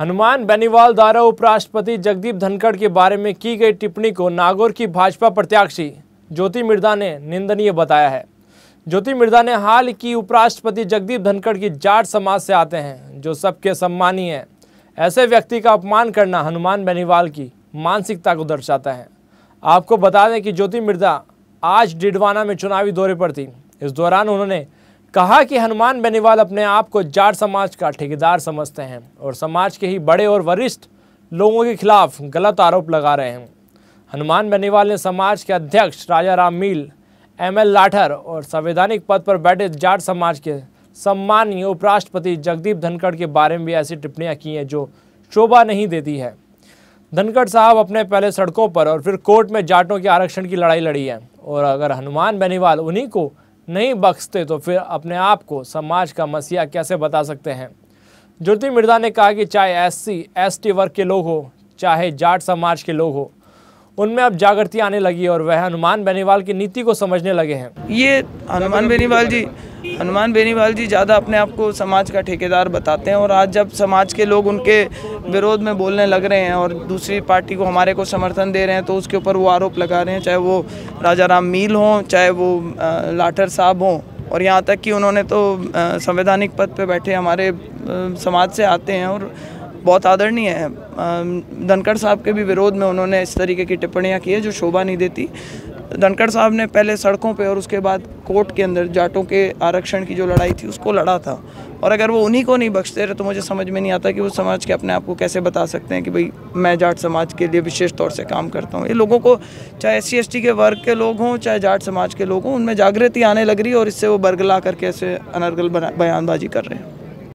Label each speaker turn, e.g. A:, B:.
A: हनुमान बेनीवाल द्वारा उपराष्ट्रपति जगदीप धनखड़ के बारे में की गई टिप्पणी को नागौर की भाजपा प्रत्याशी ज्योति मिर्दा ने निंदनीय बताया है ज्योति मिर्दा ने हाल की उपराष्ट्रपति जगदीप धनखड़ की जाट समाज से आते हैं जो सबके सम्मानी हैं ऐसे व्यक्ति का अपमान करना हनुमान बेनीवाल की मानसिकता को दर्शाता है आपको बता दें कि ज्योति मिर्दा आज डिडवाना में चुनावी दौरे पर थी इस दौरान उन्होंने कहा कि हनुमान बेनीवाल अपने आप को जाट समाज का ठेकेदार समझते हैं और समाज के ही बड़े और वरिष्ठ लोगों के खिलाफ गलत आरोप लगा रहे हैं हनुमान बेनीवाल ने समाज के अध्यक्ष राजा राम मील एम एल लाठर और संवैधानिक पद पर बैठे जाट समाज के सम्मानीय उपराष्ट्रपति जगदीप धनखड़ के बारे में भी ऐसी टिप्पणियाँ की हैं जो शोभा नहीं देती है धनखड़ साहब अपने पहले सड़कों पर और फिर कोर्ट में जाटों के आरक्षण की लड़ाई लड़ी है और अगर हनुमान बेनीवाल उन्हीं को नहीं बख्शते तो फिर अपने आप को समाज का मसीहा कैसे बता सकते हैं ज्योति मिर्जा ने कहा कि चाहे एससी एसटी वर्ग के लोग हो चाहे जाट समाज के लोग हो उनमें अब जागृति आने लगी है और वह हनुमान बेनीवाल की नीति को समझने लगे हैं ये हनुमान बेनीवाल जी
B: हनुमान बेनीवाल जी ज़्यादा अपने आप को समाज का ठेकेदार बताते हैं और आज जब समाज के लोग उनके विरोध में बोलने लग रहे हैं और दूसरी पार्टी को हमारे को समर्थन दे रहे हैं तो उसके ऊपर वो आरोप लगा रहे हैं चाहे वो राजा राम मील हों चाहे वो लाठर साहब हों और यहाँ तक कि उन्होंने तो संवैधानिक पद पर बैठे हमारे समाज से आते हैं और बहुत आदरणीय है धनखड़ साहब के भी विरोध में उन्होंने इस तरीके की टिप्पणियाँ की है जो शोभा नहीं देती धनखड़ साहब ने पहले सड़कों पे और उसके बाद कोर्ट के अंदर जाटों के आरक्षण की जो लड़ाई थी उसको लड़ा था और अगर वो उन्हीं को नहीं बख्शते रहे तो मुझे समझ में नहीं आता कि वो समाज के अपने आप को कैसे बता सकते हैं कि भाई मैं जाट समाज के लिए विशेष तौर से काम करता हूँ ये लोगों को चाहे एस सी के वर्ग के लोग हों चाहे जाट समाज के लोग हों उनमें जागृति आने लग रही है और इससे वो बरगला करके ऐसे अनर्गल बयानबाजी कर रहे हैं